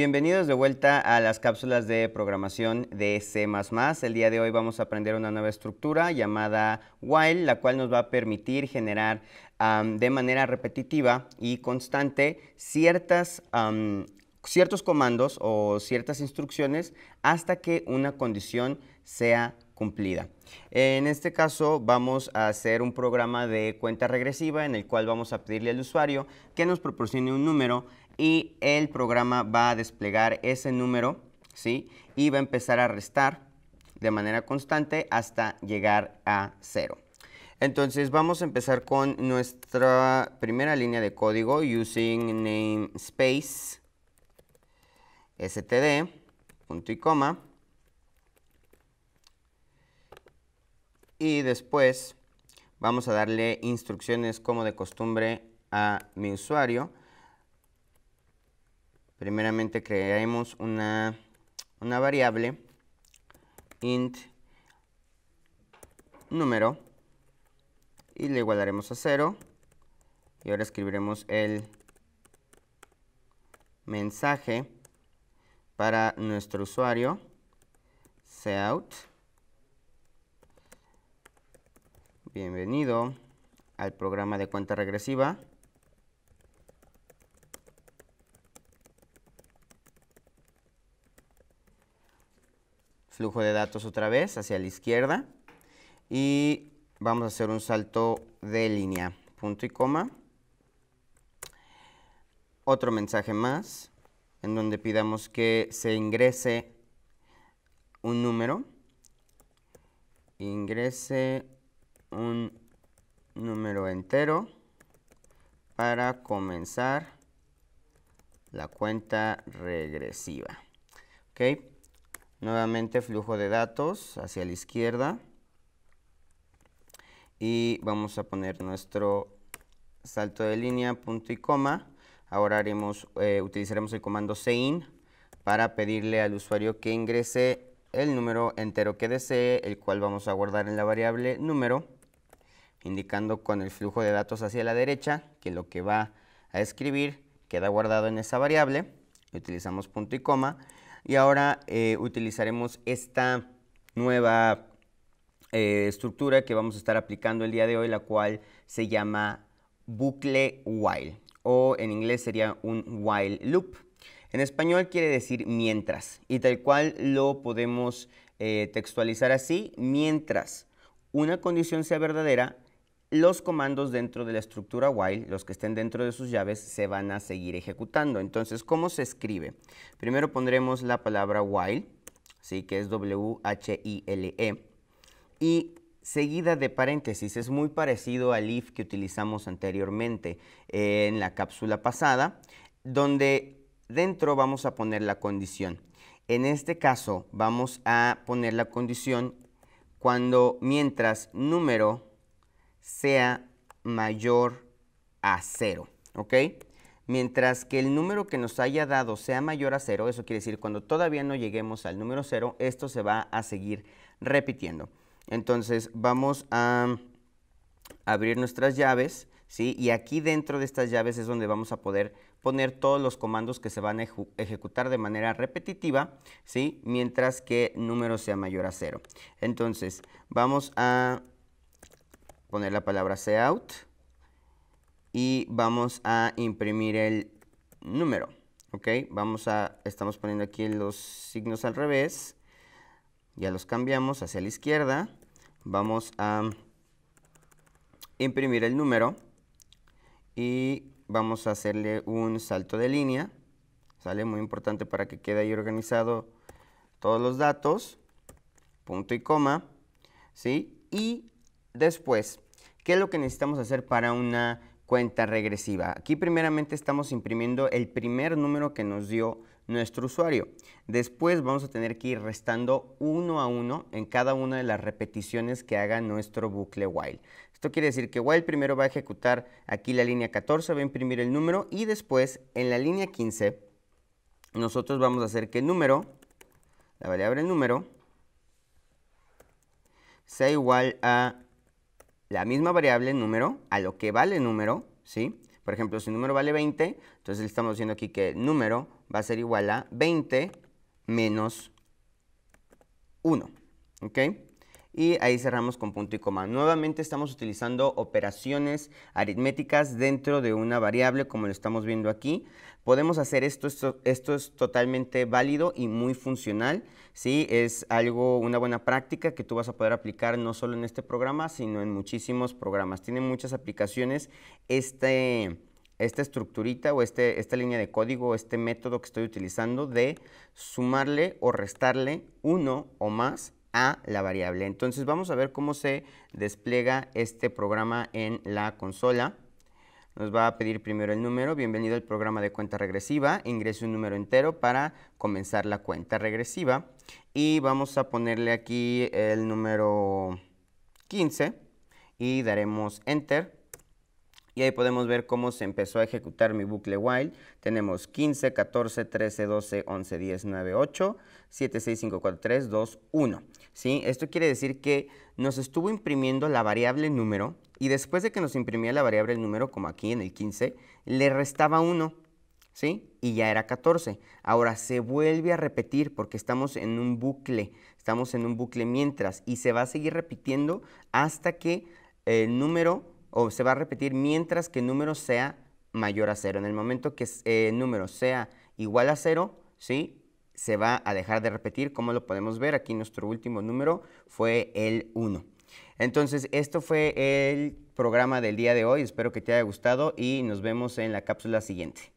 Bienvenidos de vuelta a las cápsulas de programación de C++. El día de hoy vamos a aprender una nueva estructura llamada while, la cual nos va a permitir generar de manera repetitiva y constante ciertas, ciertos comandos o ciertas instrucciones hasta que una condición sea cumplida. En este caso vamos a hacer un programa de cuenta regresiva en el cual vamos a pedirle al usuario que nos proporcione un número y el programa va a desplegar ese número ¿sí? y va a empezar a restar de manera constante hasta llegar a cero. Entonces vamos a empezar con nuestra primera línea de código using namespace std punto y coma y después vamos a darle instrucciones como de costumbre a mi usuario. Primeramente crearemos una, variable int número y le igualaremos a cero. y ahora escribiremos el mensaje para nuestro usuario, seout Bienvenido al programa de cuenta regresiva. Flujo de datos otra vez hacia la izquierda. Y vamos a hacer un salto de línea. Punto y coma. Otro mensaje más en donde pidamos que se ingrese un número. Ingrese un número entero para comenzar la cuenta regresiva. ¿Ok? Nuevamente flujo de datos hacia la izquierda. Y vamos a poner nuestro salto de línea, punto y coma. Ahora haremos, eh, utilizaremos el comando sein para pedirle al usuario que ingrese el número entero que desee, el cual vamos a guardar en la variable número indicando con el flujo de datos hacia la derecha que lo que va a escribir queda guardado en esa variable. Utilizamos punto y coma. Y ahora eh, utilizaremos esta nueva eh, estructura que vamos a estar aplicando el día de hoy, la cual se llama bucle while o en inglés sería un while loop. En español quiere decir mientras y tal cual lo podemos eh, textualizar así, mientras una condición sea verdadera, los comandos dentro de la estructura while, los que estén dentro de sus llaves, se van a seguir ejecutando. Entonces, ¿cómo se escribe? Primero pondremos la palabra while, ¿sí? que es W-H-I-L-E, y seguida de paréntesis, es muy parecido al if que utilizamos anteriormente en la cápsula pasada, donde dentro vamos a poner la condición. En este caso, vamos a poner la condición cuando mientras número sea mayor a cero, ¿ok? Mientras que el número que nos haya dado sea mayor a cero, eso quiere decir cuando todavía no lleguemos al número 0, esto se va a seguir repitiendo. Entonces vamos a abrir nuestras llaves, ¿sí? Y aquí dentro de estas llaves es donde vamos a poder poner todos los comandos que se van a ejecutar de manera repetitiva, ¿sí? Mientras que número sea mayor a cero. Entonces vamos a poner la palabra out y vamos a imprimir el número, ¿ok? Vamos a, estamos poniendo aquí los signos al revés, ya los cambiamos hacia la izquierda, vamos a imprimir el número y vamos a hacerle un salto de línea, sale muy importante para que quede ahí organizado todos los datos, punto y coma, ¿sí? Y después ¿Qué es lo que necesitamos hacer para una cuenta regresiva? Aquí primeramente estamos imprimiendo el primer número que nos dio nuestro usuario. Después vamos a tener que ir restando uno a uno en cada una de las repeticiones que haga nuestro bucle while. Esto quiere decir que while primero va a ejecutar aquí la línea 14, va a imprimir el número y después en la línea 15 nosotros vamos a hacer que el número, la variable número, sea igual a la misma variable número a lo que vale número, ¿sí? Por ejemplo, si número vale 20, entonces le estamos diciendo aquí que número va a ser igual a 20 menos 1, ¿ok? y ahí cerramos con punto y coma. Nuevamente estamos utilizando operaciones aritméticas dentro de una variable como lo estamos viendo aquí. Podemos hacer esto, esto, es totalmente válido y muy funcional. ¿sí? Es algo, una buena práctica que tú vas a poder aplicar no solo en este programa, sino en muchísimos programas. Tiene muchas aplicaciones este, esta estructurita o este, esta línea de código, este método que estoy utilizando de sumarle o restarle uno o más a la variable. Entonces vamos a ver cómo se despliega este programa en la consola. Nos va a pedir primero el número, bienvenido al programa de cuenta regresiva, ingrese un número entero para comenzar la cuenta regresiva y vamos a ponerle aquí el número 15 y daremos enter y ahí podemos ver cómo se empezó a ejecutar mi bucle while. Tenemos 15, 14, 13, 12, 11, 10, 9, 8, 7, 6, 5, 4, 3, 2, 1. ¿Sí? Esto quiere decir que nos estuvo imprimiendo la variable número y después de que nos imprimía la variable número, como aquí en el 15, le restaba 1. ¿Sí? Y ya era 14. Ahora se vuelve a repetir porque estamos en un bucle. Estamos en un bucle mientras y se va a seguir repitiendo hasta que el número o se va a repetir mientras que el número sea mayor a cero En el momento que el eh, número sea igual a cero ¿sí? se va a dejar de repetir, como lo podemos ver, aquí nuestro último número fue el 1. Entonces, esto fue el programa del día de hoy, espero que te haya gustado y nos vemos en la cápsula siguiente.